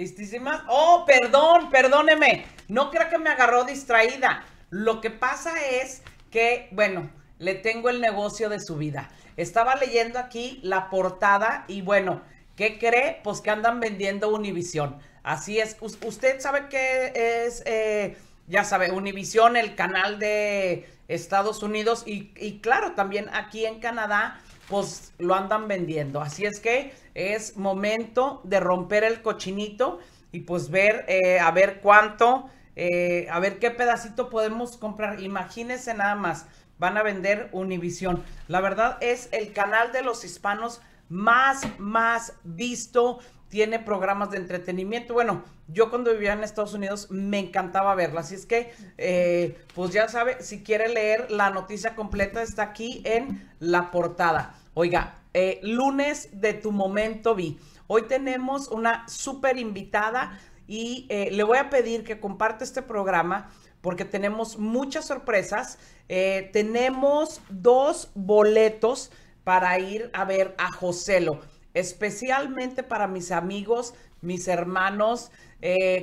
¿Listísima? Oh, perdón, perdóneme. No creo que me agarró distraída. Lo que pasa es que, bueno, le tengo el negocio de su vida. Estaba leyendo aquí la portada y bueno, ¿qué cree? Pues que andan vendiendo Univisión. Así es, usted sabe que es, eh, ya sabe, Univisión, el canal de Estados Unidos y claro, también aquí en Canadá pues lo andan vendiendo. Así es que es momento de romper el cochinito y pues ver, eh, a ver cuánto, eh, a ver qué pedacito podemos comprar. Imagínense nada más, van a vender Univisión. La verdad es el canal de los hispanos más, más visto. Tiene programas de entretenimiento. Bueno, yo cuando vivía en Estados Unidos me encantaba verlo, Así es que, eh, pues ya sabe, si quiere leer la noticia completa, está aquí en la portada. Oiga, eh, lunes de tu momento vi. Hoy tenemos una súper invitada y eh, le voy a pedir que comparte este programa porque tenemos muchas sorpresas. Eh, tenemos dos boletos para ir a ver a Joselo, especialmente para mis amigos, mis hermanos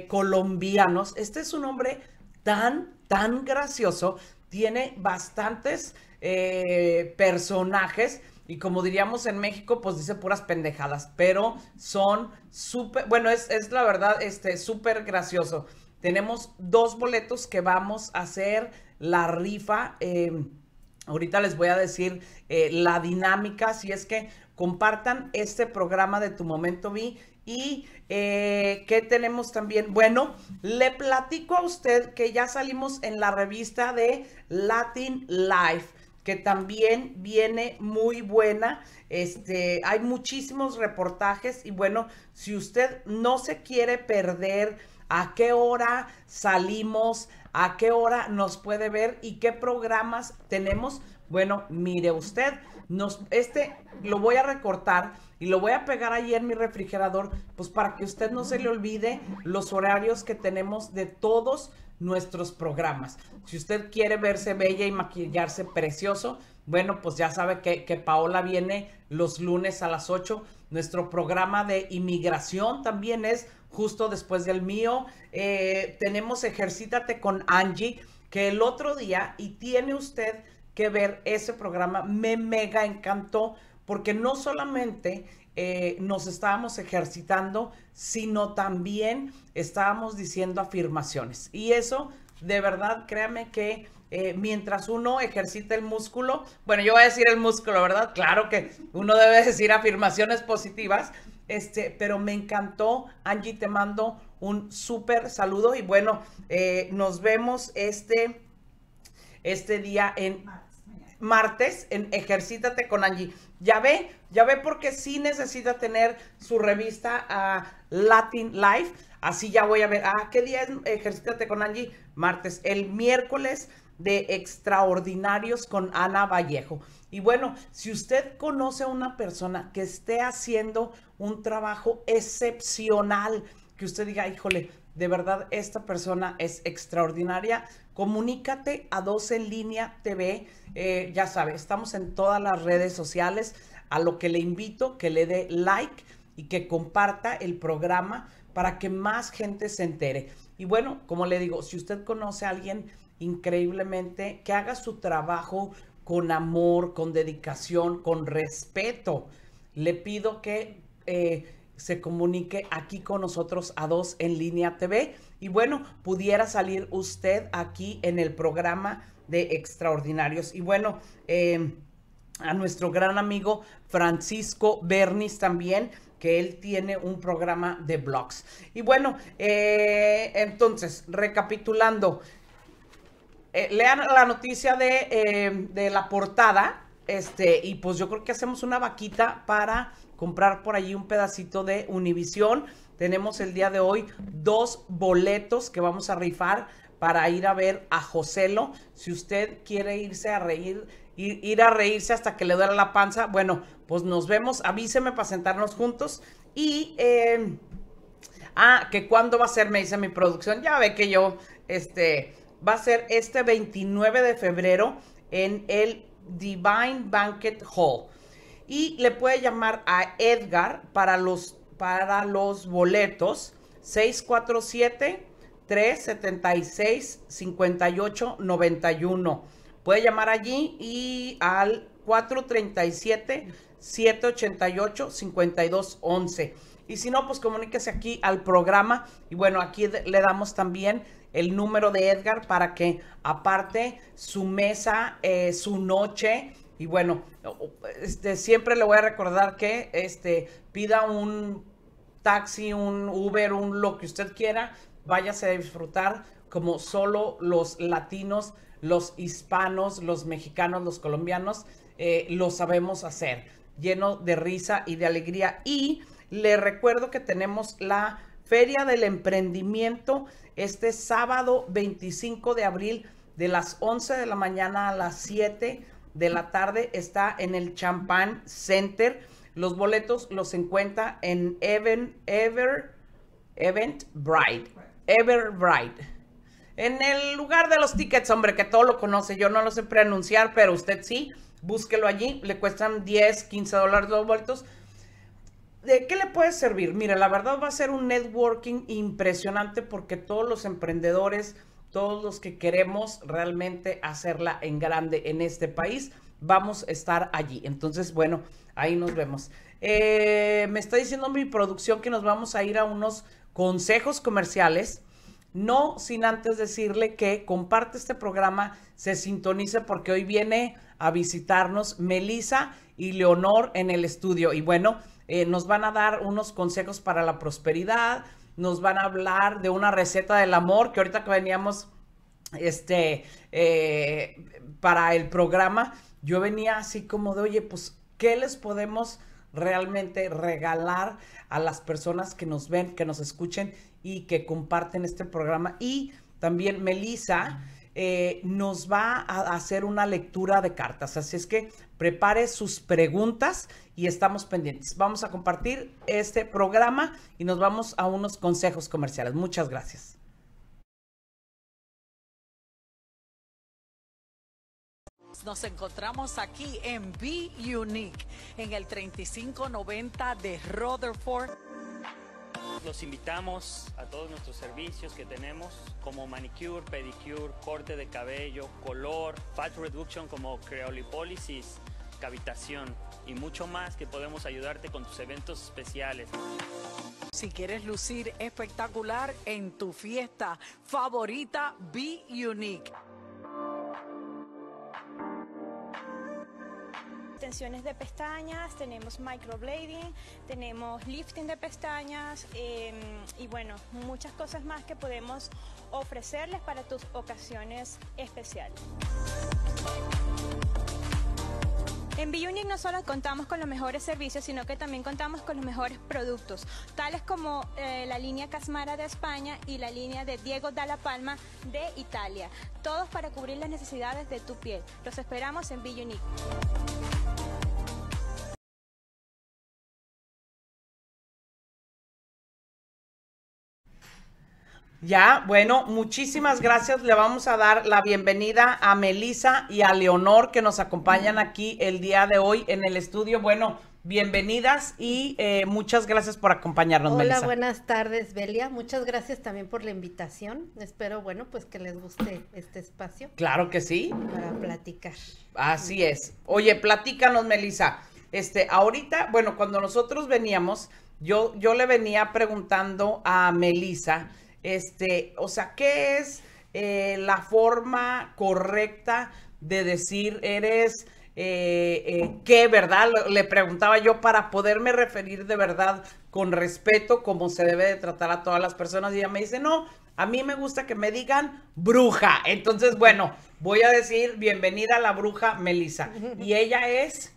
colombianos. Este es un hombre tan, tan gracioso. Tiene bastantes personajes y como diríamos en México, pues dice puras pendejadas, pero son súper, bueno, es, la verdad, este, súper gracioso. Tenemos dos boletos que vamos a hacer la rifa. Em, ahorita les voy a decir eh, la dinámica, si es que compartan este programa de Tu Momento Vi. Y que eh, qué tenemos también. Bueno, le platico a usted que ya salimos en la revista de Latin Life que también viene muy buena. Este, hay muchísimos reportajes y bueno, si usted no se quiere perder a qué hora salimos, a qué hora nos puede ver y qué programas tenemos, bueno, mire usted, nos, este lo voy a recortar y lo voy a pegar ahí en mi refrigerador, pues para que usted no se le olvide los horarios que tenemos de todos nuestros programas. Si usted quiere verse bella y maquillarse precioso, bueno, pues ya sabe que, Paola viene los lunes a las 8. Nuestro programa de inmigración también es justo después del mío. Eh, tenemos Ejercítate con Angie, que el otro día, y tiene usted que ver ese programa, me mega encantó porque no solamente eh, nos estábamos ejercitando, sino también estábamos diciendo afirmaciones. Y eso, de verdad, créame que... Eh, mientras uno ejercita el músculo, bueno, yo voy a decir el músculo, ¿verdad? Claro que uno debe decir afirmaciones positivas, este, pero me encantó. Angie, te mando un súper saludo y bueno, eh, nos vemos este, este día en martes en Ejercítate con Angie. Ya ve, ya ve porque sí necesita tener su revista a Latin Life. Así ya voy a ver. Ah, ¿qué día es Ejercítate con Angie? Martes. El miércoles de Extraordinarios con Ana Vallejo. Y bueno, si usted conoce a una persona que esté haciendo un trabajo excepcional, que usted diga, híjole, de verdad esta persona es extraordinaria. Comunícate a 12 en línea TV, eh, ya sabe, estamos en todas las redes sociales, a lo que le invito que le dé like y que comparta el programa para que más gente se entere. Y bueno, como le digo, si usted conoce a alguien increíblemente, que haga su trabajo con amor, con dedicación, con respeto. Le pido que eh, se comunique aquí con nosotros a dos en línea TV y bueno, pudiera salir usted aquí en el programa de Extraordinarios. Y bueno, em, a nuestro gran amigo Francisco Bernis también, que él tiene un programa de blogs. Y bueno, eh, entonces, recapitulando, eh, lean la noticia de, em, de la portada, este, y pues yo creo que hacemos una vaquita para comprar por allí un pedacito de Univisión. Tenemos el día de hoy dos boletos que vamos a rifar para ir a ver a Joselo. Si usted quiere irse a reír, ir, a reírse hasta que le duela la panza, bueno, pues nos vemos. Avíseme para sentarnos juntos. Y, em, ah, que cuándo va a ser, me dice mi producción. Ya ve que yo, este, va a ser este 29 de febrero en el Divine Banquet Hall y le puede llamar a Edgar para los, para los boletos 647-376-5891. Puede llamar allí y al 437-788-5211. Y si no, pues comuníquese aquí al programa. Y bueno, aquí le damos también el número de Edgar para que aparte su mesa, eh, su noche, y bueno, este, siempre le voy a recordar que este, pida un taxi, un Uber, un lo que usted quiera, váyase a disfrutar como solo los latinos, los hispanos, los mexicanos, los colombianos eh, lo sabemos hacer, lleno de risa y de alegría. Y le recuerdo que tenemos la Feria del Emprendimiento este sábado 25 de abril de las 11 de la mañana a las 7 de la tarde está en el Champagne Center. Los boletos los encuentra en Even, Ever, Event Bride. Ever En el lugar de los tickets, hombre, que todo lo conoce. Yo no lo sé preanunciar, pero usted sí. Búsquelo allí. Le cuestan 10, 15 dólares los boletos. ¿De qué le puede servir? Mira, la verdad va a ser un networking impresionante porque todos los emprendedores, todos los que queremos realmente hacerla en grande en este país, vamos a estar allí. Entonces, bueno, ahí nos vemos. Eh, me está diciendo mi producción que nos vamos a ir a unos consejos comerciales. No sin antes decirle que comparte este programa, se sintonice porque hoy viene a visitarnos Melissa y Leonor en el estudio. Y bueno, eh, nos van a dar unos consejos para la prosperidad, nos van a hablar de una receta del amor que ahorita que veníamos este, eh, para el programa, yo venía así como de, oye, pues, ¿qué les podemos realmente regalar a las personas que nos ven, que nos escuchen y que comparten este programa? Y también Melissa eh, nos va a hacer una lectura de cartas. Así es que prepare sus preguntas y estamos pendientes. Vamos a compartir este programa y nos vamos a unos consejos comerciales. Muchas gracias. Nos encontramos aquí en B Unique, en el 3590 de Rutherford los invitamos a todos nuestros servicios que tenemos como manicure, pedicure, corte de cabello, color, fat reduction como creolipólisis, cavitación y mucho más que podemos ayudarte con tus eventos especiales. Si quieres lucir espectacular en tu fiesta favorita, Be Unique. extensiones de pestañas, tenemos microblading, tenemos lifting de pestañas em, y bueno, muchas cosas más que podemos ofrecerles para tus ocasiones especiales. En B-Unique no solo contamos con los mejores servicios, sino que también contamos con los mejores productos, tales como eh, la línea Casmara de España y la línea de Diego Dalla Palma de Italia, todos para cubrir las necesidades de tu piel. Los esperamos en B-Unique. Ya, bueno, muchísimas gracias. Le vamos a dar la bienvenida a Melisa y a Leonor que nos acompañan aquí el día de hoy en el estudio. Bueno, bienvenidas y eh, muchas gracias por acompañarnos, Hola, buenas tardes, Belia. Muchas gracias también por la invitación. Espero, bueno, pues que les guste este espacio. Claro que sí. Para platicar. Así es. Oye, platícanos, Melisa. Este, ahorita, bueno, cuando nosotros veníamos, yo, yo le venía preguntando a Melisa este, o sea, ¿qué es eh, la forma correcta de decir eres eh, eh, qué, verdad? Le preguntaba yo para poderme referir de verdad con respeto como se debe de tratar a todas las personas y ella me dice, no, a mí me gusta que me digan bruja. Entonces, bueno, voy a decir bienvenida a la bruja Melissa. Y ella es...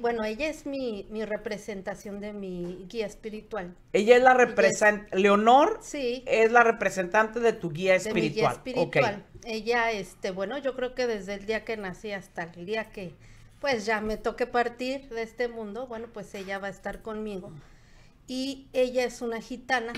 bueno, ella es mi, mi, representación de mi guía espiritual. Ella es la representante, Leonor sí. es la representante de tu guía espiritual. mi guía espiritual. Ella, este, bueno, yo creo que desde el día que nací hasta el día que, pues ya me toque partir de este mundo, bueno, pues ella va a estar conmigo. Y ella es una gitana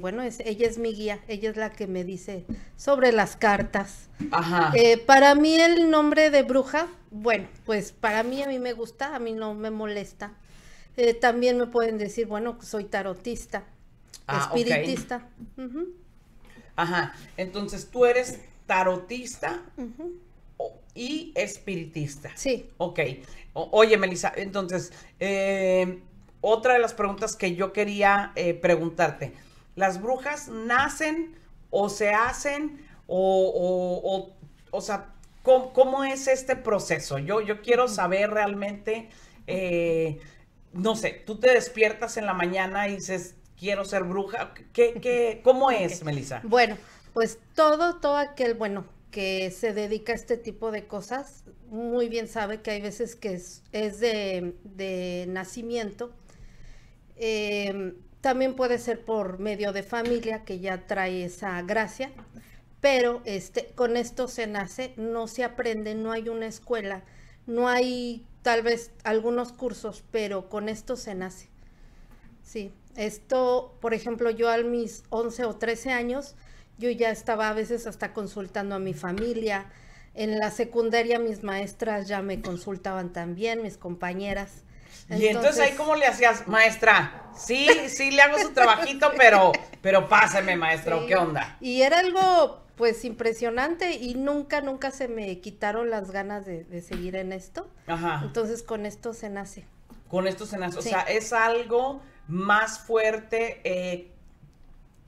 bueno, es, ella es mi guía, ella es la que me dice sobre las cartas. Ajá. Eh, para mí el nombre de bruja, bueno, pues para mí a mí me gusta, a mí no me molesta. Eh, también me pueden decir, bueno, soy tarotista, ah, espiritista. Ajá, entonces tú eres tarotista. y espiritista. Sí. Ok. oye, Melissa, entonces, eh, otra de las preguntas que yo quería preguntarte. Las brujas nacen o se hacen o, o, o, o sea, ¿cómo, ¿cómo, es este proceso? Yo, yo quiero saber realmente, eh, no sé, tú te despiertas en la mañana y dices, quiero ser bruja. ¿Qué, qué, cómo es, Melissa? Bueno, pues todo, todo aquel, bueno, que se dedica a este tipo de cosas, muy bien sabe que hay veces que es, es de, de nacimiento. Eh, también puede ser por medio de familia que ya trae esa gracia, pero este, con esto se nace, no se aprende, no hay una escuela, no hay tal vez algunos cursos, pero con esto se nace. Sí, esto, por ejemplo, yo a mis 11 o 13 años, yo ya estaba a veces hasta consultando a mi familia. En la secundaria mis maestras ya me consultaban también, mis compañeras. Y entonces, ahí cómo le hacías, maestra, sí, sí le hago su trabajito, pero, pero páseme, maestra, ¿qué onda? Y era algo pues impresionante y nunca, nunca se me quitaron las ganas de, seguir en esto. Ajá. Entonces con esto se nace. Con esto se nace, o sea, es algo más fuerte, eh,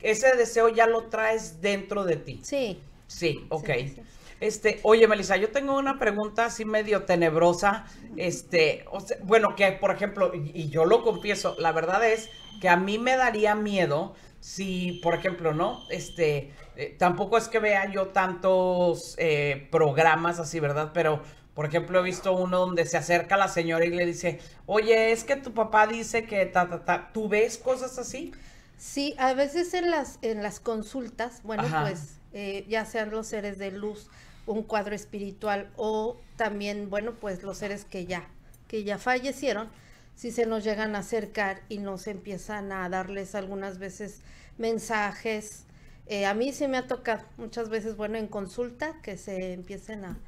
ese deseo ya lo traes dentro de ti. Sí. Sí, ok. Sí, este, oye, Melissa, yo tengo una pregunta así medio tenebrosa. Este, bueno, que por ejemplo, y yo lo confieso, la verdad es que a mí me daría miedo si, por ejemplo, ¿no? Este, eh, tampoco es que vea yo tantos eh, programas así, ¿verdad? Pero, por ejemplo, he visto uno donde se acerca la señora y le dice, oye, es que tu papá dice que ta, ta, ta. ¿Tú ves cosas así? Sí, a veces en las, en las consultas, bueno, pues eh, ya sean los seres de luz, un cuadro espiritual o también, bueno, pues los seres que ya, que ya fallecieron, si se nos llegan a acercar y nos empiezan a darles algunas veces mensajes. Eh, a mí sí me ha tocado muchas veces, bueno, en consulta, que se empiecen a,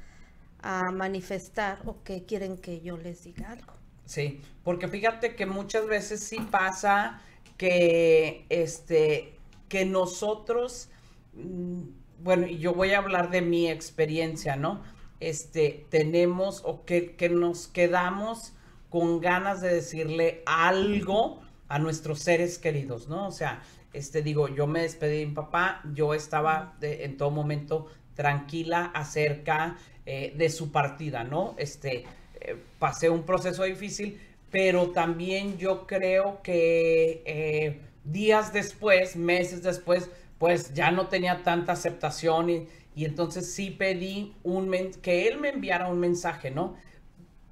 manifestar o que quieren que yo les diga algo. Sí, porque fíjate que muchas veces sí pasa que, este, que nosotros Mm, bueno, y yo voy a hablar de mi experiencia, ¿no? Este, tenemos o que, nos quedamos con ganas de decirle algo a nuestros seres queridos, ¿no? O sea, este, digo, yo me despedí de mi papá, yo estaba en todo momento tranquila acerca eh, de su partida, ¿no? Este, eh, pasé un proceso difícil, pero también yo creo que eh, días después, meses después, pues ya no tenía tanta aceptación y, entonces sí pedí un que él me enviara un mensaje, ¿no?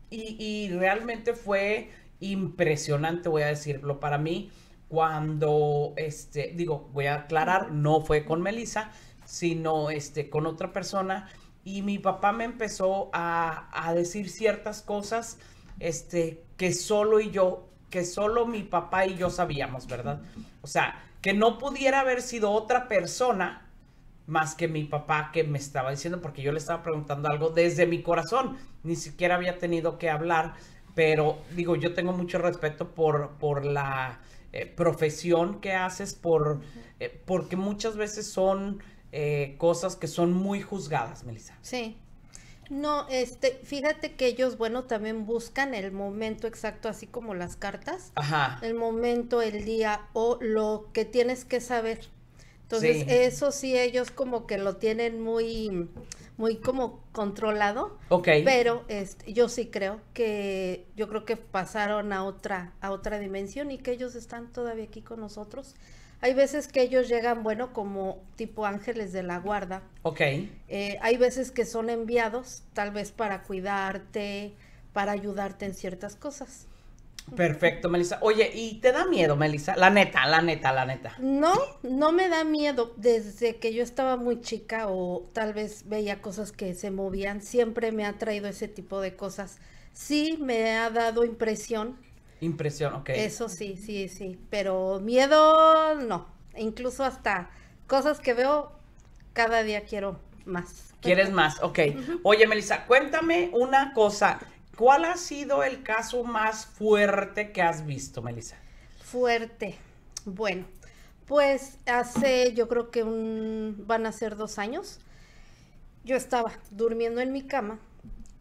Y, realmente fue impresionante, voy a decirlo, para mí, cuando, este, digo, voy a aclarar, no fue con Melissa, sino este, con otra persona, y mi papá me empezó a, a decir ciertas cosas este, que solo y yo, que solo mi papá y yo sabíamos, ¿verdad? O sea, que no pudiera haber sido otra persona más que mi papá que me estaba diciendo, porque yo le estaba preguntando algo desde mi corazón, ni siquiera había tenido que hablar, pero digo, yo tengo mucho respeto por, por la eh, profesión que haces, por, eh, porque muchas veces son eh, cosas que son muy juzgadas, Melissa. Sí. No, este, fíjate que ellos, bueno, también buscan el momento exacto, así como las cartas. El momento, el día o lo que tienes que saber. Entonces, eso sí, ellos como que lo tienen muy, muy como controlado. Ok. Pero este, yo sí creo que, yo creo que pasaron a otra, a otra dimensión y que ellos están todavía aquí con nosotros hay veces que ellos llegan, bueno, como tipo ángeles de la guarda. Ok. Eh, hay veces que son enviados, tal vez para cuidarte, para ayudarte en ciertas cosas. Perfecto, Melissa. Oye, ¿y te da miedo, Melissa? La neta, la neta, la neta. No, no me da miedo. Desde que yo estaba muy chica o tal vez veía cosas que se movían, siempre me ha traído ese tipo de cosas. Sí me ha dado impresión Impresión, ok. Eso sí, sí, sí. Pero miedo, no. Incluso hasta cosas que veo, cada día quiero más. ¿Quieres más? Ok. Oye, Melissa, cuéntame una cosa. ¿Cuál ha sido el caso más fuerte que has visto, Melissa? Fuerte. Bueno, pues hace, yo creo que un, van a ser dos años, yo estaba durmiendo en mi cama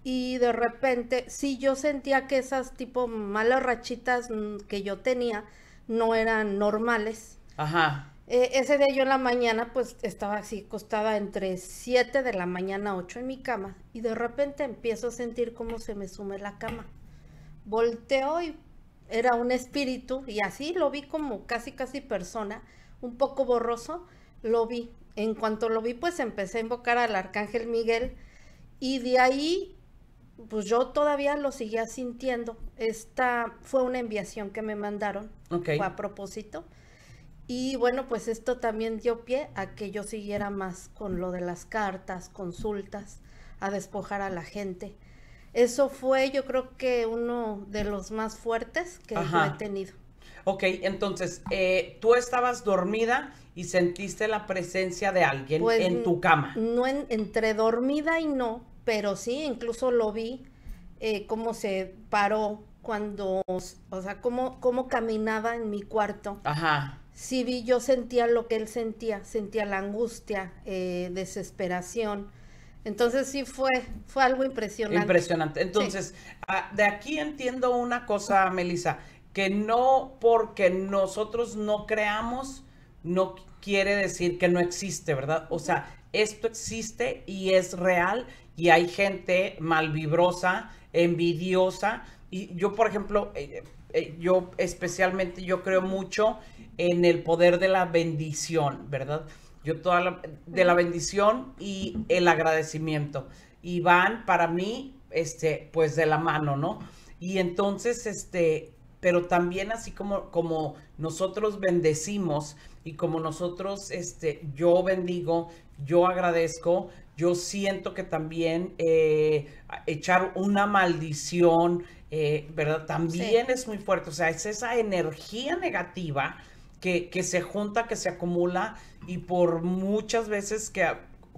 y de repente, sí, yo sentía que esas tipo malas rachitas mm, que yo tenía no eran normales. Ajá. E, ese día yo en la mañana pues estaba así acostada entre 7 de la mañana a 8 en mi cama y de repente empiezo a sentir como se me sume la cama. Volteo y era un espíritu y así lo vi como casi casi persona, un poco borroso, lo vi. En cuanto lo vi pues empecé a invocar al arcángel Miguel y de ahí pues yo todavía lo seguía sintiendo. Esta fue una enviación que me mandaron a propósito. Y bueno, pues esto también dio pie a que yo siguiera más con lo de las cartas, consultas, a despojar a la gente. Eso fue yo creo que uno de los más fuertes que he tenido. Ok, entonces, eh, tú estabas dormida y sentiste la presencia de alguien pues, en tu cama. No, entre dormida y no, pero sí, incluso lo vi eh, cómo se paró cuando, o sea, cómo, cómo caminaba en mi cuarto. Ajá. Sí vi, yo sentía lo que él sentía, sentía la angustia, eh, desesperación. Entonces sí fue, fue algo impresionante. Impresionante. Entonces, ah, de aquí entiendo una cosa, Melissa, que no porque nosotros no creamos, no quiere decir que no existe, ¿verdad? O sea, esto existe y es real y hay gente malvibrosa, envidiosa. Y yo, por ejemplo, eh, eh, eh, yo especialmente, yo creo mucho en el poder de la bendición, ¿verdad? Yo toda la, de la bendición y el agradecimiento. Y van para mí, este, pues de la mano, ¿no? Y entonces, este, pero también así como, como nosotros bendecimos y como nosotros, este, yo bendigo, yo agradezco, yo siento que también eh, echar una maldición, eh, ¿verdad? También es muy fuerte, o sea, es esa energía negativa que, que, se junta, que se acumula y por muchas veces que,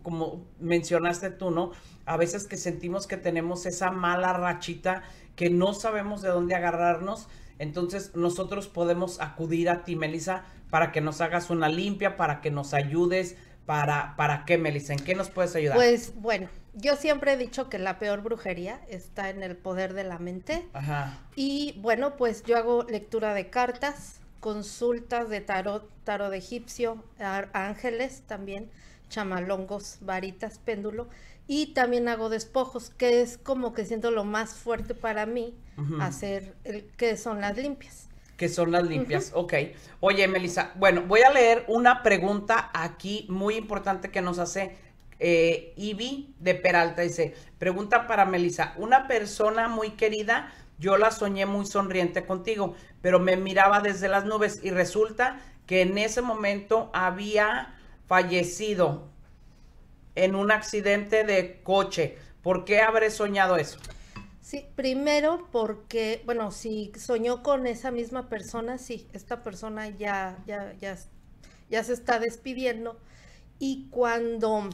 como mencionaste tú, ¿no? A veces que sentimos que tenemos esa mala rachita, que no sabemos de dónde agarrarnos, entonces nosotros podemos acudir a ti, Melissa, para que nos hagas una limpia, para que nos ayudes, ¿Para, ¿Para qué, Melissa? ¿En qué nos puedes ayudar? Pues bueno, yo siempre he dicho que la peor brujería está en el poder de la mente. Ajá. Y bueno, pues yo hago lectura de cartas, consultas de tarot, tarot de egipcio, ángeles también, chamalongos, varitas, péndulo. Y también hago despojos, que es como que siento lo más fuerte para mí hacer el que son las limpias que son las limpias. Ok. Oye, Melissa, bueno, voy a leer una pregunta aquí muy importante que nos hace eh, Ivy de Peralta. Dice, pregunta para Melissa, una persona muy querida, yo la soñé muy sonriente contigo, pero me miraba desde las nubes y resulta que en ese momento había fallecido en un accidente de coche. ¿Por qué habré soñado eso? Sí, primero porque, bueno, si soñó con esa misma persona, sí, esta persona ya, ya, ya, se está despidiendo. Y cuando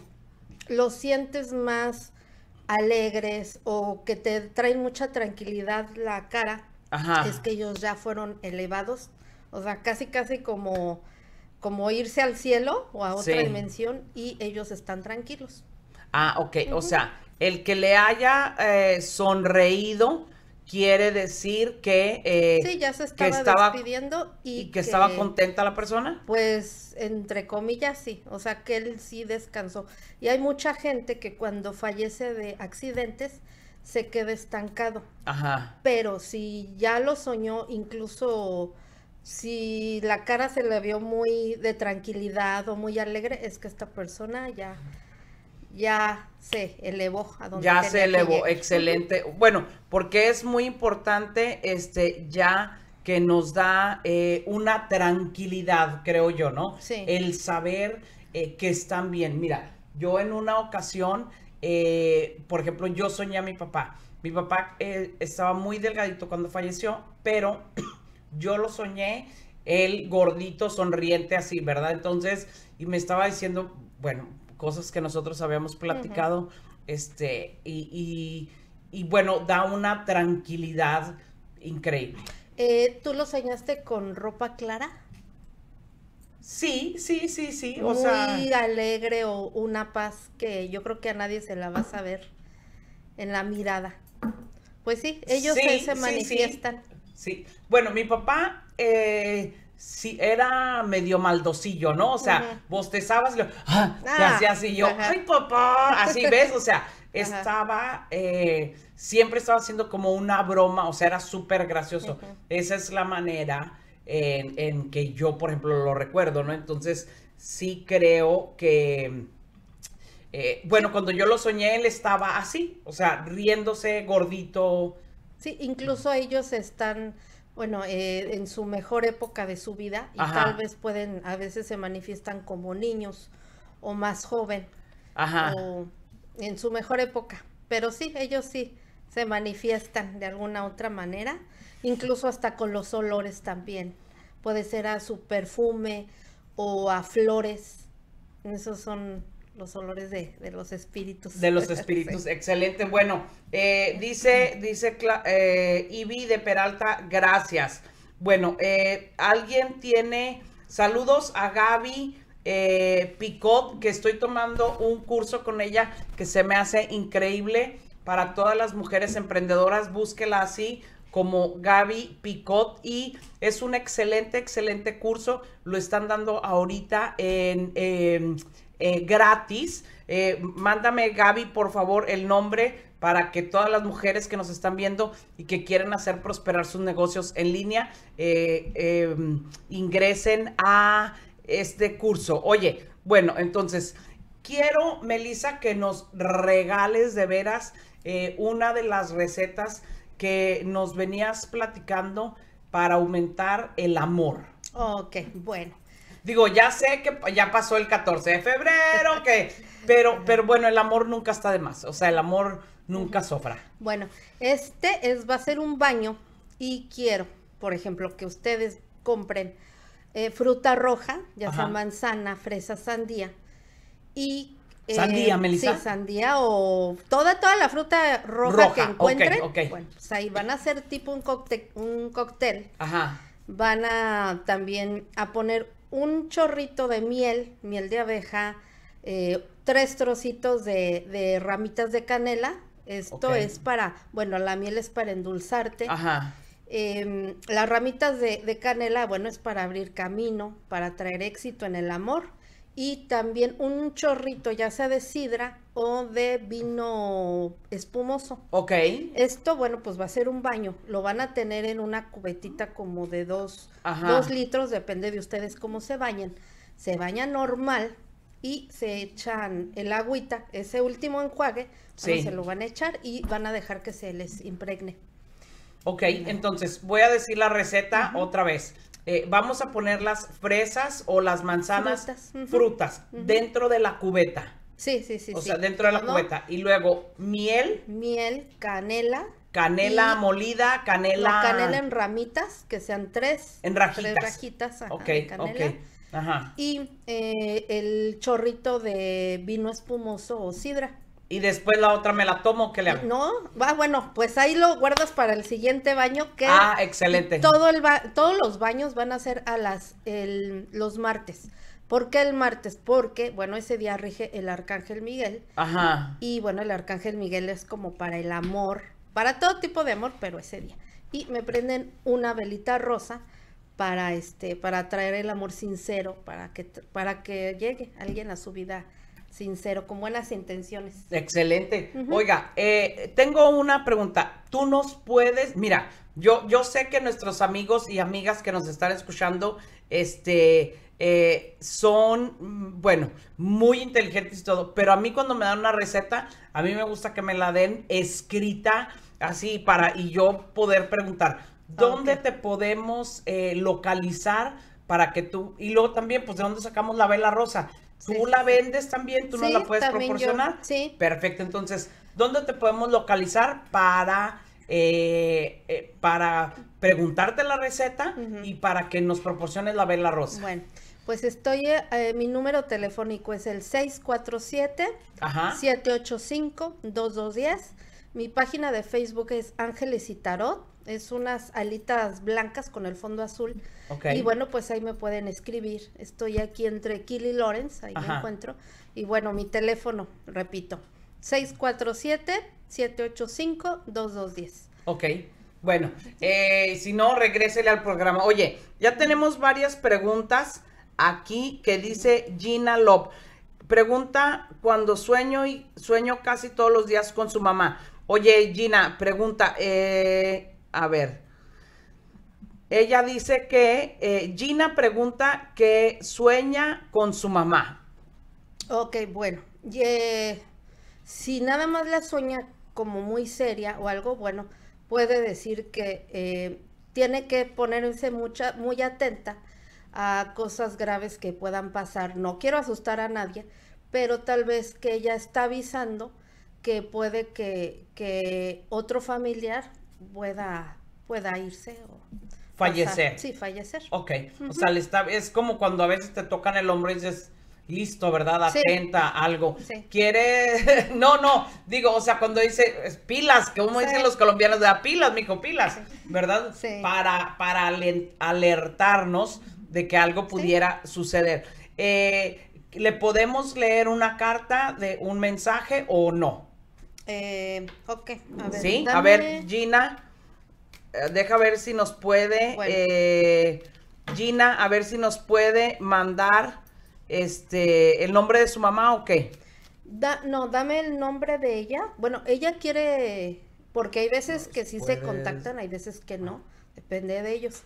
los sientes más alegres o que te traen mucha tranquilidad la cara, es que ellos ya fueron elevados. O sea, casi, casi como, como irse al cielo o a otra dimensión y ellos están tranquilos. Ah, ok, o sea, el que le haya eh, sonreído quiere decir que, eh, sí, ya se estaba, que estaba despidiendo y, y que, que, estaba contenta la persona. Pues entre comillas sí, o sea que él sí descansó. Y hay mucha gente que cuando fallece de accidentes se queda estancado. Ajá. Pero si ya lo soñó, incluso si la cara se le vio muy de tranquilidad o muy alegre, es que esta persona ya ya se elevó a donde ya se elevó excelente bueno porque es muy importante este ya que nos da eh, una tranquilidad creo yo no sí. el saber eh, que están bien mira yo en una ocasión eh, por ejemplo yo soñé a mi papá mi papá estaba muy delgadito cuando falleció pero yo lo soñé él gordito sonriente así verdad entonces y me estaba diciendo bueno cosas que nosotros habíamos platicado, este, y, bueno, da una tranquilidad increíble. Eh, ¿Tú lo soñaste con ropa clara? Sí, sí, sí, sí. O Muy alegre o una paz que yo creo que a nadie se la va a saber en la mirada. Pues sí, ellos se, manifiestan. Sí. sí, Bueno, mi papá eh, sí, era medio maldosillo, ¿no? O sea, bostezabas y lo, ¡Ah! ah hacía así yo, ¡ay, papá! Así, ¿ves? O sea, estaba, eh, siempre estaba haciendo como una broma, o sea, era súper gracioso. Esa es la manera en, que yo, por ejemplo, lo recuerdo, ¿no? Entonces, sí creo que... Eh, bueno, cuando yo lo soñé, él estaba así, o sea, riéndose, gordito. Sí, incluso ellos están bueno, eh, en su mejor época de su vida y tal vez pueden, a veces se manifiestan como niños o más joven o en su mejor época. Pero sí, ellos sí se manifiestan de alguna otra manera, incluso hasta con los olores también. Puede ser a su perfume o a flores. Esos son los olores de, los espíritus. De los espíritus, excelente. Bueno, eh, dice, dice eh, de Peralta, gracias. Bueno, eh, alguien tiene saludos a Gaby eh, Picot, que estoy tomando un curso con ella que se me hace increíble para todas las mujeres emprendedoras. Búsquela así como Gaby Picot y es un excelente, excelente curso. Lo están dando ahorita en em, eh, gratis. Eh, mándame, Gaby, por favor, el nombre para que todas las mujeres que nos están viendo y que quieren hacer prosperar sus negocios en línea eh, em, ingresen a este curso. Oye, bueno, entonces, quiero, Melissa, que nos regales de veras una de las recetas que nos venías platicando para aumentar el amor. Ok, bueno. Digo, ya sé que ya pasó el 14 de febrero, que, pero, pero bueno, el amor nunca está de más. O sea, el amor nunca sofra Bueno, este es, va a ser un baño y quiero, por ejemplo, que ustedes compren eh, fruta roja, ya sea manzana, fresa, sandía, y eh, sandía, Melissa. Sí, sandía o toda, toda la fruta roja, que encuentren. Bueno, pues ahí van a hacer tipo un cóctel, un cóctel. Ajá. Van a también a poner un chorrito de miel, miel de abeja, eh, tres trocitos de, de, ramitas de canela. Esto es para, bueno, la miel es para endulzarte. Ajá. Em, las ramitas de, de, canela, bueno, es para abrir camino, para traer éxito en el amor y también un chorrito, ya sea de sidra o de vino espumoso. Ok. Esto, bueno, pues va a ser un baño. Lo van a tener en una cubetita como de dos, litros, depende de ustedes cómo se bañen. Se baña normal y se echan el agüita, ese último enjuague, pues sí. se lo van a echar y van a dejar que se les impregne. Ok, entonces voy a decir la receta otra vez. Eh, vamos a poner las fresas o las manzanas, frutas, dentro de la cubeta. Sí, sí, sí. O sea, dentro de la cubeta. Y luego miel. Miel, canela. Canela molida, canela. canela en ramitas, que sean tres. En rajitas. Tres rajitas. Y eh, el chorrito de vino espumoso o sidra. Y después la otra me la tomo, que le hago? No, va, bueno, pues ahí lo guardas para el siguiente baño que... Ah, excelente. Todo el todos los baños van a ser a las, el... los martes. ¿Por qué el martes? Porque, bueno, ese día rige el Arcángel Miguel. Ajá. Y bueno, el Arcángel Miguel es como para el amor, para todo tipo de amor, pero ese día. Y me prenden una velita rosa para este, para traer el amor sincero, para que, para que llegue alguien a su vida sincero, con buenas intenciones. Excelente. Oiga, eh, tengo una pregunta. Tú nos puedes, mira, yo, yo sé que nuestros amigos y amigas que nos están escuchando, este, eh, son, mm, bueno, muy inteligentes y todo, pero a mí cuando me dan una receta, a mí me gusta que me la den escrita así para, y yo poder preguntar, ¿dónde te podemos eh, localizar? para que tú, y luego también, pues, ¿de dónde sacamos la vela rosa? Tú la vendes también, tú no la puedes proporcionar. sí. Perfecto, entonces, ¿dónde te podemos localizar para, eh, eh, para preguntarte la receta y para que nos proporciones la vela rosa? Bueno, pues estoy, eh, mi número telefónico es el 647-785-2210. Mi página de Facebook es Ángeles y Tarot. Es unas alitas blancas con el fondo azul. Y bueno, pues ahí me pueden escribir. Estoy aquí entre Kill y Lawrence, ahí me encuentro. Y bueno, mi teléfono, repito, 647-785-2210. Ok. Bueno, eh, si no, regrésele al programa. Oye, ya tenemos varias preguntas aquí que dice Gina Lop. Pregunta cuando sueño y sueño casi todos los días con su mamá. Oye, Gina, pregunta, eh, a ver. Ella dice que eh, Gina pregunta que sueña con su mamá. Ok, bueno. y eh, Si nada más la sueña como muy seria o algo bueno, puede decir que eh, tiene que ponerse mucha, muy atenta a cosas graves que puedan pasar. No quiero asustar a nadie, pero tal vez que ella está avisando que puede que, que otro familiar pueda, pueda irse o fallecer. Sí, fallecer. Ok, o sea, le está, es como cuando a veces te tocan el hombro y dices, listo, ¿verdad? Atenta, algo. Sí. ¿Quiere? no, no, digo, o sea, cuando dice pilas, como dicen los colombianos, de pilas, mijo, pilas, ¿verdad? Para, para alertarnos de que algo pudiera suceder. Eh, ¿Le podemos leer una carta de un mensaje o no? Eh, ok, a ver. Sí, a ver, Gina, eh, deja ver si nos puede, eh, Gina, a ver si nos puede mandar este, el nombre de su mamá o qué. no, dame el nombre de ella. Bueno, ella quiere, porque hay veces que sí se pues, contactan, hay veces que no, depende de ellos.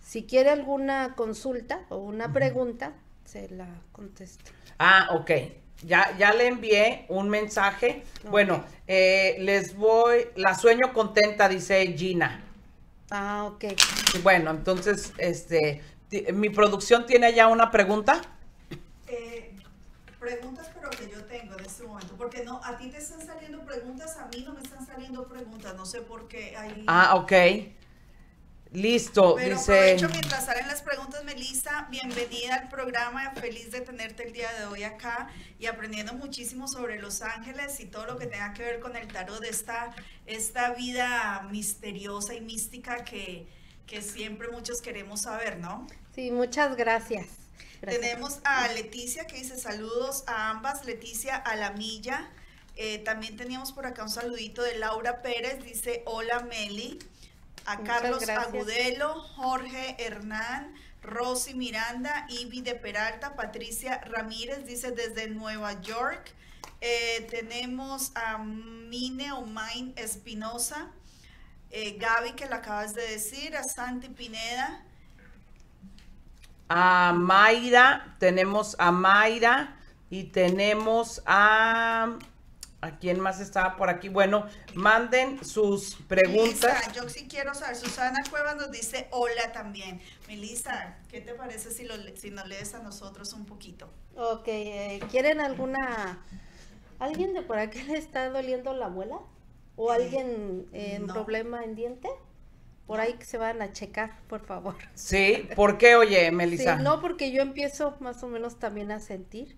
Si quiere alguna consulta o una pregunta, se la contesto Ah, ok ya, ya le envié un mensaje. Bueno, eh, les voy, la sueño contenta, dice Gina. Ah, ok. Bueno, entonces, este, mi producción tiene ya una pregunta. Eh, preguntas, pero que yo tengo en este momento, porque no, a ti te están saliendo preguntas, a mí no me están saliendo preguntas, no sé por qué. Ahí... Ah, ok. Listo, Pero aprovecho mientras salen las preguntas, Melissa, bienvenida al programa, feliz de tenerte el día de hoy acá y aprendiendo muchísimo sobre Los Ángeles y todo lo que tenga que ver con el tarot, esta, esta vida misteriosa y mística que, que siempre muchos queremos saber, ¿no? Sí, muchas gracias. Tenemos a Leticia que dice saludos a ambas, Leticia a la milla. Eh, también teníamos por acá un saludito de Laura Pérez, dice hola Meli a Carlos Agudelo, Jorge Hernán, Rosy Miranda, Ivy de Peralta, Patricia Ramírez, dice desde Nueva York. Eh, tenemos a Mine Omain Espinosa, eh, Gaby, que la acabas de decir, a Santi Pineda. A Mayra, tenemos a Mayra y tenemos a ¿A quién más estaba por aquí? Bueno, manden sus preguntas. Melissa, yo sí quiero saber. Susana Cuevas nos dice hola también. Melissa, ¿qué te parece si, nos lees a nosotros un poquito? Ok, eh, ¿quieren alguna... ¿Alguien de por aquí le está doliendo la abuela? ¿O eh, alguien en problema en diente? Por ahí se van a checar, por favor. Sí, ¿por qué, oye, Melissa? Sí, no, porque yo empiezo más o menos también a sentir.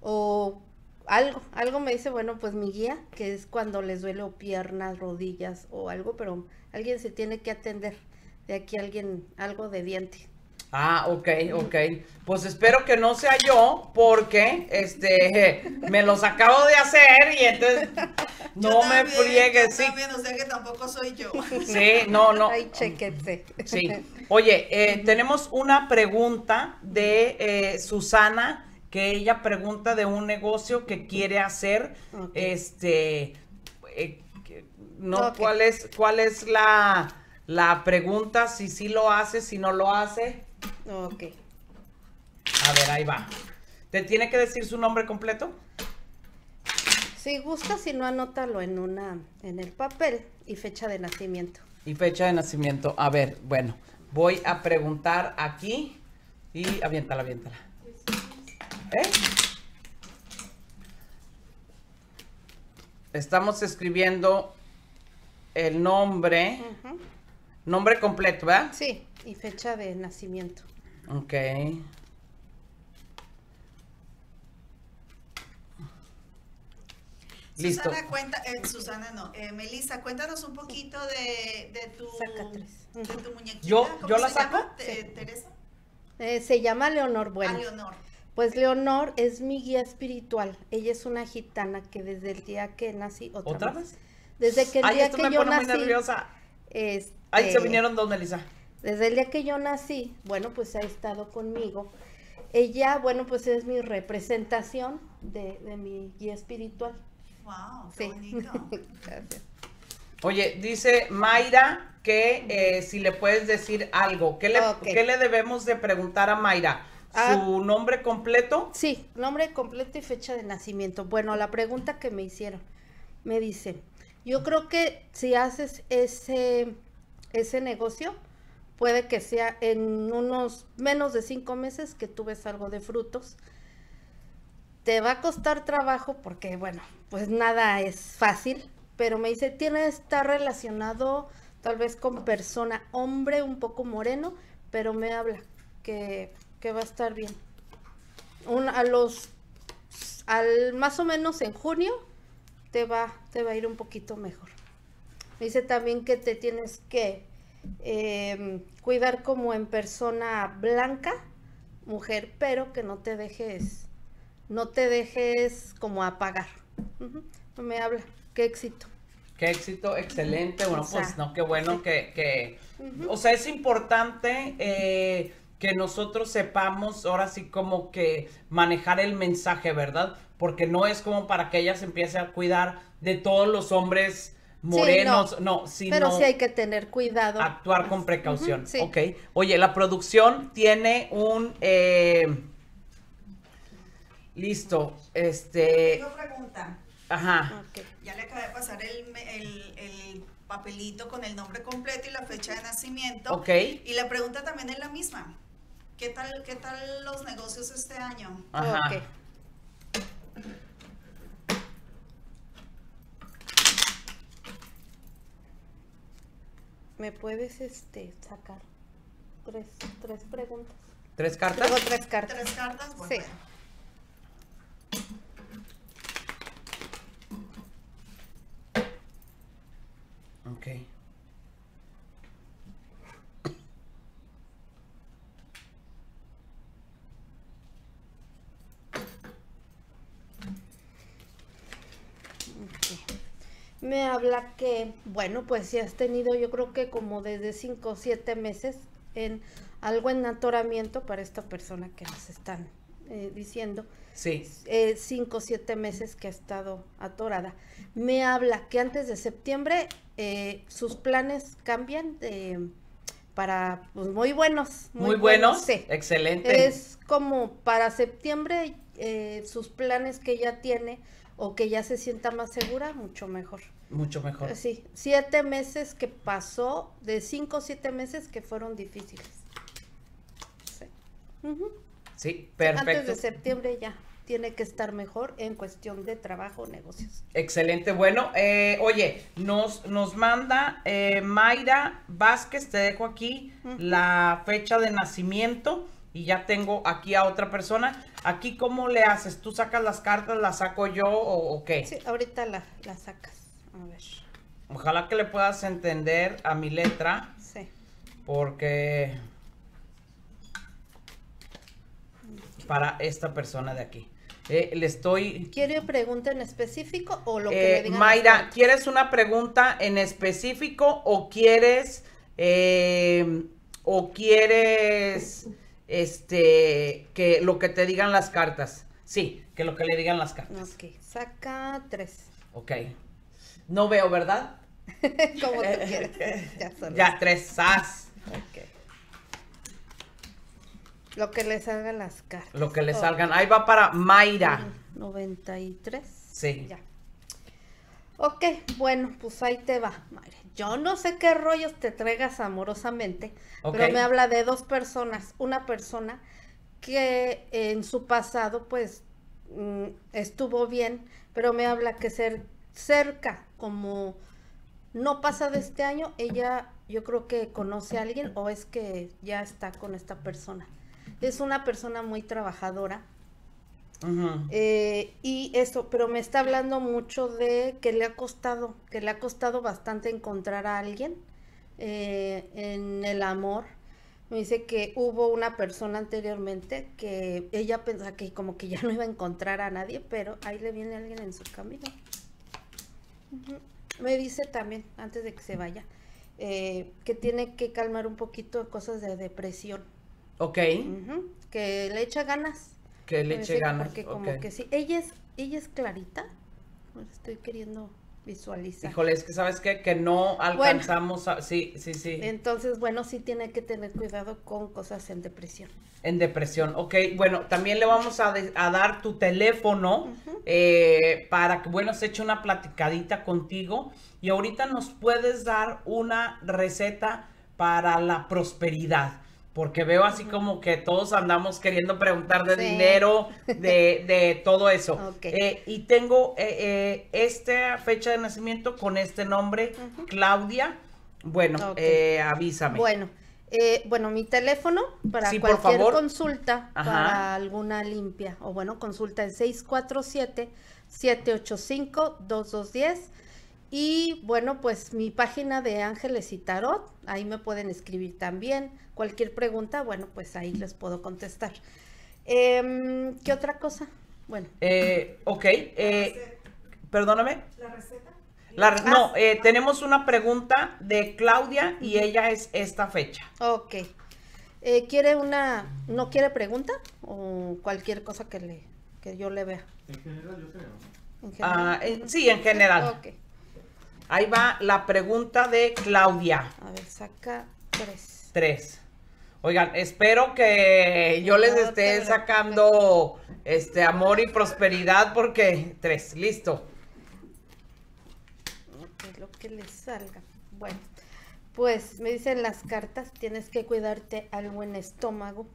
O algo, algo me dice, bueno, pues mi guía, que es cuando les duelo piernas, rodillas o algo, pero alguien se tiene que atender. De aquí alguien, algo de diente. Ah, ok, ok. Pues espero que no sea yo, porque este me los acabo de hacer y entonces no me friegues. Sí. También, o que tampoco soy yo. Sí, no, no. Ay, chequete. Sí. Oye, eh, tenemos una pregunta de eh, Susana que ella pregunta de un negocio que quiere hacer, este, eh, no, cuál es, cuál es la, la pregunta, si sí lo hace, si no lo hace. Ok. A ver, ahí va. ¿Te tiene que decir su nombre completo? Si gusta, si no, anótalo en una, en el papel y fecha de nacimiento. Y fecha de nacimiento. A ver, bueno, voy a preguntar aquí y aviéntala, aviéntala. ¿Eh? Estamos escribiendo el nombre, nombre completo, ¿verdad? Sí, y fecha de nacimiento. Ok. Listo. Susana, cuenta, eh, Susana no, eh, Melissa, cuéntanos un poquito de, de tu, de tu muñequita. ¿Yo, yo la saco? ¿Teresa? Eh, se llama Leonor ah, Bueno. Leonor. Pues Leonor es mi guía espiritual. Ella es una gitana que desde el día que nací. ¿Otra, vez? Desde que el que yo pone nací. Muy nerviosa. se este, vinieron dos, Desde el día que yo nací, bueno, pues ha estado conmigo. Ella, bueno, pues es mi representación de, mi guía espiritual. Wow, qué Oye, dice Mayra que eh, si le puedes decir algo, ¿qué le, ¿qué le debemos de preguntar a Mayra? Ah. ¿Su nombre completo? Sí, nombre completo y fecha de nacimiento. Bueno, la pregunta que me hicieron, me dice, yo creo que si haces ese, ese negocio, puede que sea en unos menos de cinco meses que tú ves algo de frutos. Te va a costar trabajo porque, bueno, pues nada es fácil, pero me dice, tiene que estar relacionado tal vez con persona, hombre un poco moreno, pero me habla que va a estar bien. a los al más o menos en junio te va, te va a ir un poquito mejor. dice también que te tienes que em, cuidar como en persona blanca, mujer, pero que no te dejes, no te dejes como apagar. no Me habla, qué éxito. Qué éxito, excelente. Bueno, pues no, qué bueno que, o sea, es importante eh, que nosotros sepamos ahora sí como que manejar el mensaje, ¿verdad? Porque no es como para que ella se empiece a cuidar de todos los hombres morenos, no. no, sino Pero sí hay que tener cuidado. Actuar con precaución, ok. Oye, la producción tiene un... Eh, listo, este... pregunta. Ajá. Ah, ya le acabé de pasar el, el papelito con el nombre completo y la fecha de nacimiento. Ok. Y la pregunta también es la misma. ¿Qué tal, qué tal los negocios este año? Ajá. Okay. ¿Me puedes este sacar tres, tres preguntas? ¿Tres cartas? o tres cartas. ¿Tres cartas? Bueno. Sí. Ok. me habla que, bueno, pues si has tenido yo creo que como desde 5 o 7 meses en algo en atoramiento para esta persona que nos están eh, diciendo. Sí. Eh, cinco o siete meses que ha estado atorada. Me habla que antes de septiembre eh, sus planes cambian de, para, pues muy buenos. Muy, buenos. Excelente. Es como para septiembre sus planes que ya tiene o que ya se sienta más segura, mucho mejor. Mucho mejor. Sí, siete meses que pasó, de cinco o siete meses que fueron difíciles. Sí. sí, perfecto. Antes de septiembre ya tiene que estar mejor en cuestión de trabajo, negocios. Excelente, bueno, eh, oye, nos, nos manda eh, Mayra Vázquez, te dejo aquí la fecha de nacimiento y ya tengo aquí a otra persona. Aquí, ¿cómo le haces? ¿Tú sacas las cartas, las saco yo o, qué? Sí, ahorita las la sacas. Ojalá que le puedas entender a mi letra. Sí. Porque para esta persona de aquí. Eh, le estoy. ¿Quiere pregunta en específico o lo que eh, le digan Mayra, ¿quieres una pregunta en específico o quieres eh, o quieres este que lo que te digan las cartas? Sí, que lo que le digan las cartas. Ok, saca tres. Ok. No veo, ¿verdad? Como tú quieras. ya, tres sas. Lo que le salgan las cartas. Lo que le salgan. Ahí va para Mayra. 93. Sí. Ya. Ok, bueno, pues ahí te va, Mayra. Yo no sé qué rollos te traigas amorosamente, pero me habla de dos personas. Una persona que en su pasado, pues, mm, estuvo bien, pero me habla que ser cerca, como no pasa de este año, ella yo creo que conoce a alguien o es que ya está con esta persona. Es una persona muy trabajadora. Eh, y eso, pero me está hablando mucho de que le ha costado, que le ha costado bastante encontrar a alguien eh, en el amor. Me dice que hubo una persona anteriormente que ella pensaba que como que ya no iba a encontrar a nadie, pero ahí le viene alguien en su camino. Me dice también, antes de que se vaya, eh, que tiene que calmar un poquito cosas de depresión. Ok. Que le echa ganas. Que le pues eche ganas. Porque como que sí. Ella es, ella es clarita. Estoy queriendo visualizar. Híjole, es que sabes que no alcanzamos, a, sí, sí, sí. Entonces, bueno, sí tiene que tener cuidado con cosas en depresión. En depresión, ok. Bueno, también le vamos a, dar tu teléfono eh, para que, bueno, se eche una platicadita contigo y ahorita nos puedes dar una receta para la prosperidad porque veo así como que todos andamos queriendo preguntar de dinero, de, de, todo eso. Eh, y tengo eh, eh, esta fecha de nacimiento con este nombre, Claudia. Bueno, avísame. Bueno, bueno, mi teléfono para cualquier consulta, para alguna limpia, o bueno, consulta en 647-785-2210. Y bueno, pues mi página de Ángeles y Tarot, ahí me pueden escribir también cualquier pregunta, bueno, pues ahí les puedo contestar. Em, ¿Qué otra cosa? Bueno. Eh, ok. Eh, perdóname. La receta. no, ah, eh, tenemos una pregunta de Claudia y ella es esta fecha. Ok. Eh, ¿Quiere una, no quiere pregunta o cualquier cosa que le, que yo le vea? En general, yo creo. Ah, sí, en general. Okay. Ahí va la pregunta de Claudia. A ver, saca tres. Tres. Oigan, espero que yo les esté sacando este amor y prosperidad porque tres, listo. lo que les salga. Bueno, pues me dicen las cartas, tienes que cuidarte algo en estómago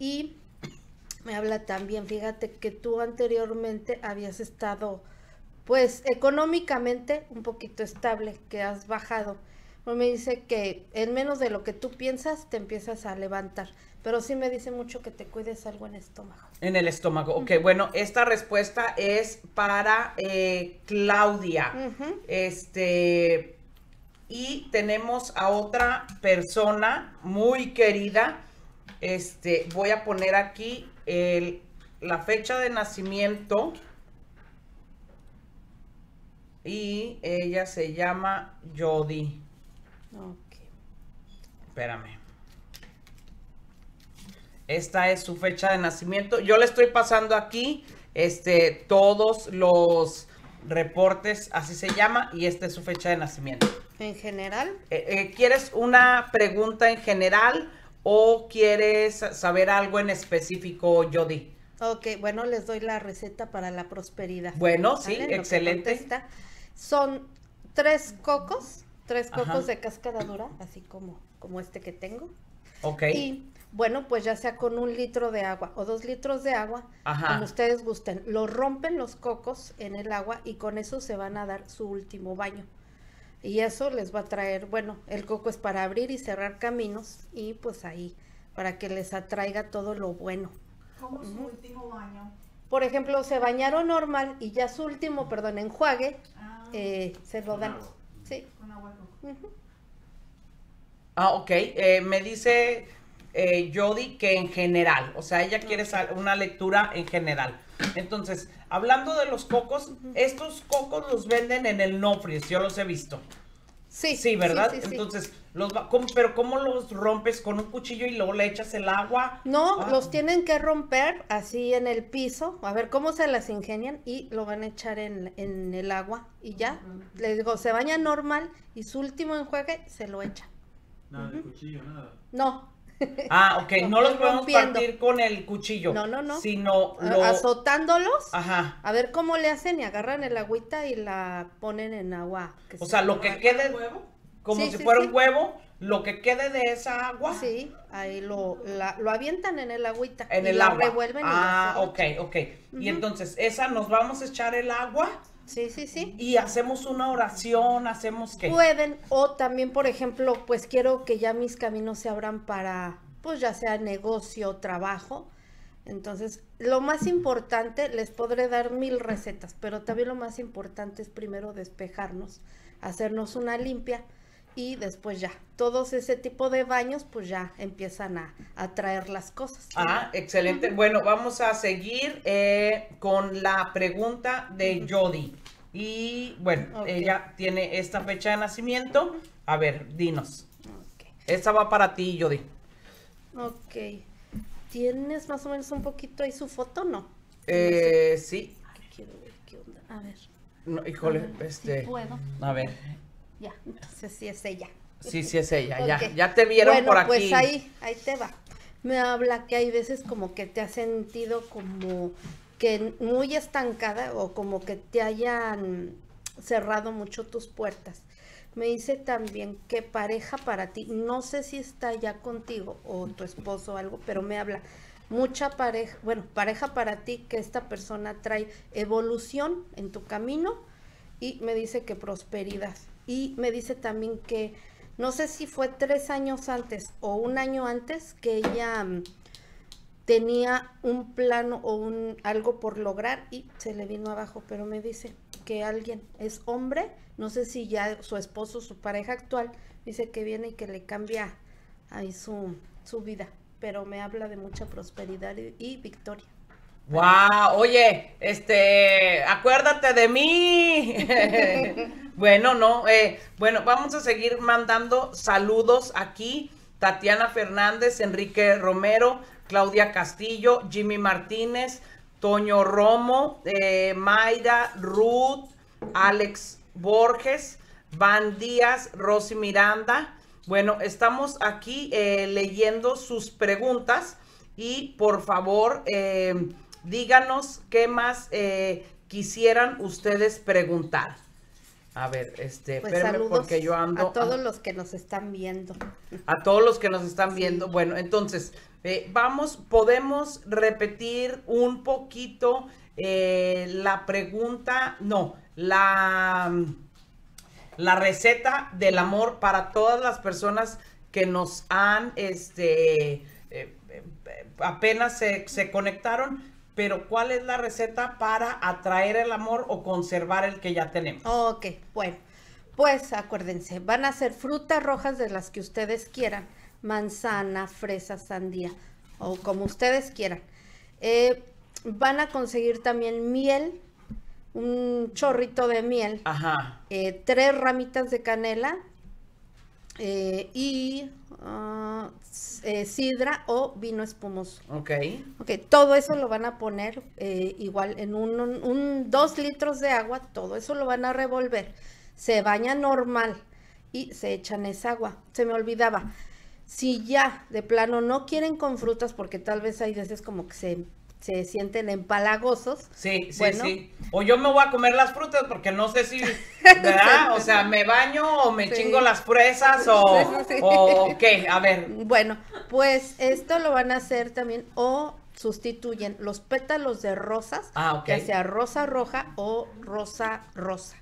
y me habla también, fíjate que tú anteriormente habías estado pues económicamente un poquito estable, que has bajado pues me dice que en menos de lo que tú piensas te empiezas a levantar. Pero sí me dice mucho que te cuides algo en el estómago. En el estómago, ok. Bueno, esta respuesta es para eh, Claudia. Este. Y tenemos a otra persona muy querida. Este, voy a poner aquí la fecha de nacimiento. Y ella se llama Jody. Ok. Espérame. Esta es su fecha de nacimiento. Yo le estoy pasando aquí este, todos los reportes, así se llama, y esta es su fecha de nacimiento. ¿En general? Eh, eh, ¿Quieres una pregunta en general o quieres saber algo en específico, Jody? Ok, bueno, les doy la receta para la prosperidad. Bueno, sí, excelente. Son tres cocos, tres cocos de cascada dura, así como, como este que tengo. Ok. Y bueno, pues ya sea con un litro de agua o dos litros de agua, como ustedes gusten, lo rompen los cocos en el agua y con eso se van a dar su último baño. Y eso les va a traer, bueno, el coco es para abrir y cerrar caminos y pues ahí, para que les atraiga todo lo bueno. ¿Cómo su último baño? Por ejemplo, se bañaron normal y ya su último, perdón, enjuague, ah. eh, se lo dan. Sí. Ah, ok. Eh, me dice eh, Jody que en general, o sea, ella quiere una lectura en general. Entonces, hablando de los cocos, estos cocos los venden en el Freeze, yo los he visto. Sí. Sí, ¿verdad? Entonces, los pero ¿cómo los rompes con un cuchillo y luego le echas el agua? No, ah. los tienen que romper así en el piso, a ver cómo se las ingenian y lo van a echar en, el agua y ya. Les digo, se baña normal y su último enjuague se lo echa. Nada de cuchillo, nada. No, Ah, ok, no los podemos partir con el cuchillo. No, no, no. Sino azotándolos. A ver cómo le hacen y agarran el agüita y la ponen en agua. o sea, lo que quede huevo, como si fuera un huevo, lo que quede de esa agua. Sí, ahí lo, avientan en el agüita. En el agua. revuelven. Ah, ok, ok. Y entonces, esa nos vamos a echar el agua. Sí, sí, sí. Y hacemos una oración, hacemos que... Pueden, o también, por ejemplo, pues quiero que ya mis caminos se abran para, pues ya sea negocio, trabajo. Entonces, lo más importante, les podré dar mil recetas, pero también lo más importante es primero despejarnos, hacernos una limpia y después ya, todos ese tipo de baños pues ya empiezan a, a traer las cosas. Ah, excelente. Bueno, vamos a seguir eh, con la pregunta de Jody. Y bueno, ella tiene esta fecha de nacimiento. A ver, dinos. Esta va para ti, Jody. Ok. ¿Tienes más o menos un poquito ahí su foto, no? Eh, sí. Quiero ver qué onda. A ver. No, híjole, este. A ver, este, ya, entonces si es ella. Sí, sí es ella, ya, ya te vieron por pues aquí. Pues ahí, ahí te va. Me habla que hay veces como que te has sentido como que muy estancada o como que te hayan cerrado mucho tus puertas. Me dice también que pareja para ti, no sé si está ya contigo o tu esposo o algo, pero me habla mucha pareja, bueno, pareja para ti que esta persona trae evolución en tu camino y me dice que prosperidad. Y me dice también que, no sé si fue tres años antes o un año antes, que ella mm, tenía un plano o un algo por lograr y se le vino abajo, pero me dice que alguien es hombre, no sé si ya su esposo, su pareja actual, dice que viene y que le cambia ahí su, su vida, pero me habla de mucha prosperidad y victoria. Wow, oye, este, acuérdate de mí. bueno, no, eh, bueno, vamos a seguir mandando saludos aquí. Tatiana Fernández, Enrique Romero, Claudia Castillo, Jimmy Martínez, Toño Romo, eh, Mayra Ruth, Alex Borges, Van Díaz, Rosy Miranda. Bueno, estamos aquí eh, leyendo sus preguntas y por favor, eh, díganos qué más eh, quisieran ustedes preguntar. A ver, este, pues porque yo ando. A todos los que nos están viendo. A todos los que nos están viendo. Bueno, entonces, eh, vamos, podemos repetir un poquito eh, la pregunta, no, la, la receta del amor para todas las personas que nos han, este, apenas se, se conectaron pero ¿cuál es la receta para atraer el amor o conservar el que ya tenemos? Ok, bueno, pues acuérdense, van a ser frutas rojas de las que ustedes quieran, manzana, fresa, sandía, o como ustedes quieran. Eh, van a conseguir también miel, un chorrito de miel, eh, tres ramitas de canela, eh, y ah, eh, sidra o vino espumoso. Ok. Ok, todo eso lo van a poner eh, igual en un, un, dos litros de agua, todo eso lo van a revolver. Se baña normal y se echan esa agua. Se me olvidaba. Si ya de plano no quieren con frutas, porque tal vez hay veces como que se se sienten empalagosos. Sí, sí, sí. O yo me voy a comer las frutas porque no sé si, ¿verdad? O sea, me baño o me chingo las fresas o, qué, a ver. Bueno, pues esto lo van a hacer también o sustituyen los pétalos de rosas, ah, sea rosa roja o rosa rosa.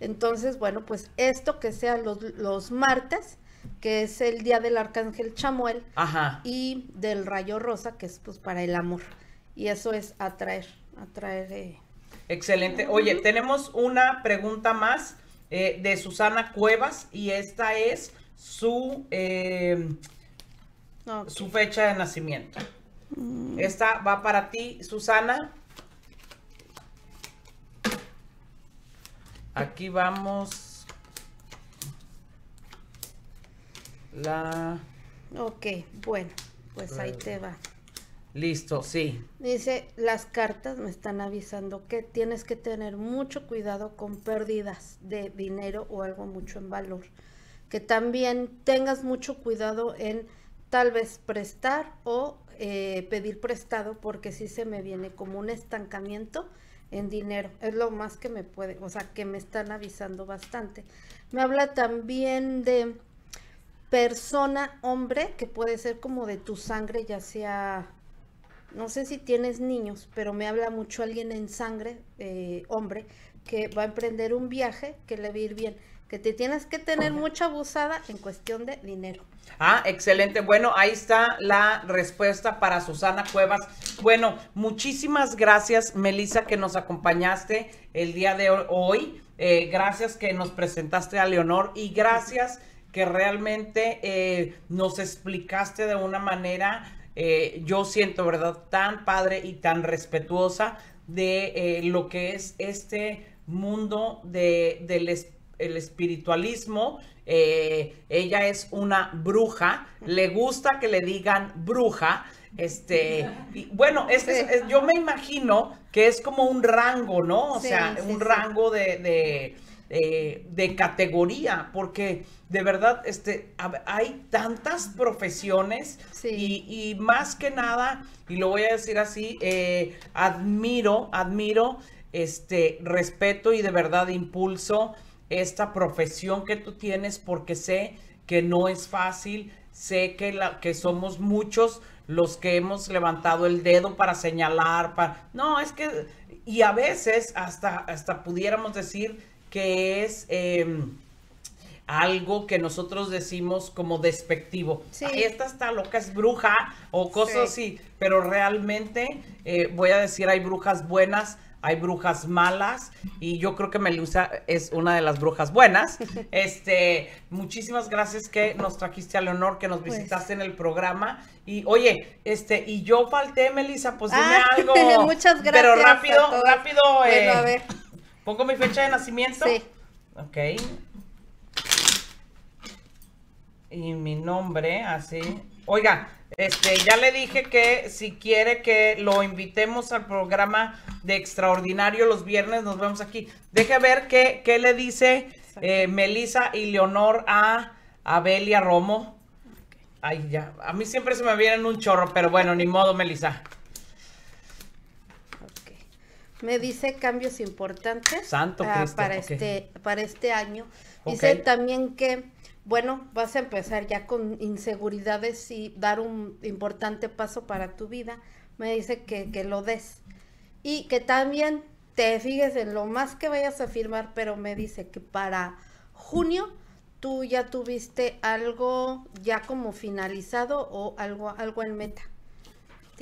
Entonces, bueno, pues esto que sea los, los martes, que es el día del arcángel Chamuel Ajá. y del rayo rosa, que es pues para el amor. Y eso es atraer, atraer. Eh. Excelente. Oye, tenemos una pregunta más eh, de Susana Cuevas y esta es su, eh, su fecha de nacimiento. Mm. Esta va para ti, Susana. Aquí vamos. La. Ok, bueno, pues ahí te va. Listo, sí. Dice, las cartas me están avisando que tienes que tener mucho cuidado con pérdidas de dinero o algo mucho en valor. Que también tengas mucho cuidado en tal vez prestar o eh, pedir prestado porque si sí se me viene como un estancamiento en dinero. Es lo más que me puede, o sea, que me están avisando bastante. Me habla también de persona, hombre, que puede ser como de tu sangre, ya sea no sé si tienes niños, pero me habla mucho alguien en sangre, eh, hombre, que va a emprender un viaje que le va a ir bien, que te tienes que tener mucha abusada en cuestión de dinero. Ah, excelente. Bueno, ahí está la respuesta para Susana Cuevas. Bueno, muchísimas gracias, Melissa, que nos acompañaste el día de hoy. Eh, gracias que nos presentaste a Leonor y gracias que realmente eh, nos explicaste de una manera eh, yo siento, ¿verdad? Tan padre y tan respetuosa de eh, lo que es este mundo del espiritualismo. Eh, ella es una bruja, le gusta que le digan bruja. Este, bueno, yo me imagino que es como un rango, ¿no? O sea, un rango de eh, de categoría, porque de verdad este, hay tantas profesiones y, más que nada, y lo voy a decir así, eh, admiro, admiro, este, respeto y de verdad impulso esta profesión que tú tienes porque sé que no es fácil, sé que, que somos muchos los que hemos levantado el dedo para señalar, para... No, es que... Y a veces hasta, hasta pudiéramos decir que es... Em, algo que nosotros decimos como despectivo. Sí. esta está loca, es bruja o cosas así, pero realmente eh, voy a decir, hay brujas buenas, hay brujas malas y yo creo que Melusa es una de las brujas buenas. Este, muchísimas gracias que nos trajiste a Leonor, que nos pues. visitaste en el programa y oye, este y yo falté, Melissa, pues dime ah, algo. Muchas gracias. Pero rápido, rápido. Bueno, eh, a ver. ¿Pongo mi fecha de nacimiento? Sí. Ok. Y mi nombre, así. Oiga, este, ya le dije que si quiere que lo invitemos al programa de Extraordinario los viernes, nos vemos aquí. Deje ver qué, qué le dice eh, Melisa y Leonor a Abel y a Romo. Ay, ya. A mí siempre se me vienen un chorro, pero bueno, ni modo, Melisa me dice cambios importantes ah, para, este, para este año. Dice también que, bueno, vas a empezar ya con inseguridades y dar un importante paso para tu vida. Me dice que, lo des. Y que también te fijes en lo más que vayas a firmar, pero me dice que para junio tú ya tuviste algo ya como finalizado o algo, algo en meta.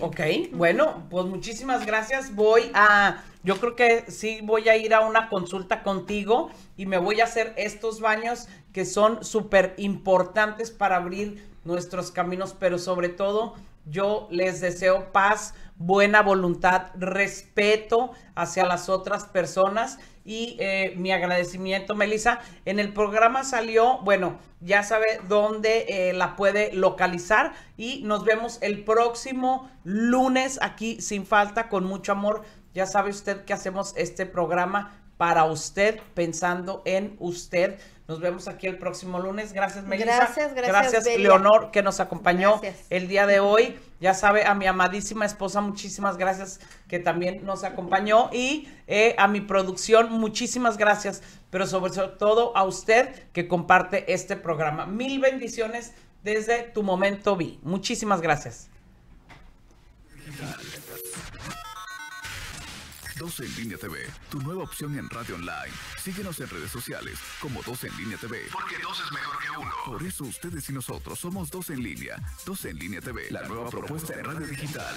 Ok, bueno, pues muchísimas gracias. Voy a, yo creo que sí voy a ir a una consulta contigo y me voy a hacer estos baños que son súper importantes para abrir nuestros caminos, pero sobre todo yo les deseo paz, buena voluntad, respeto hacia las otras personas y eh, mi agradecimiento, Melissa. En el programa salió, bueno, ya sabe dónde eh, la puede localizar y nos vemos el próximo lunes aquí sin falta, con mucho amor. Ya sabe usted que hacemos este programa para usted, pensando en usted nos vemos aquí el próximo lunes. Gracias, Melissa. Gracias, gracias. Gracias, Leonor, que nos acompañó el día de hoy. Ya sabe, a mi amadísima esposa, muchísimas gracias, que también nos acompañó. Y eh, a mi producción, muchísimas gracias. Pero sobre todo a usted que comparte este programa. Mil bendiciones desde tu momento vi. Muchísimas gracias. 12 en línea TV, tu nueva opción en radio online. Síguenos en redes sociales como Dos en línea TV. Porque dos es mejor que uno. Por eso ustedes y nosotros somos Dos en línea. Dos en línea TV, la nueva propuesta en radio digital.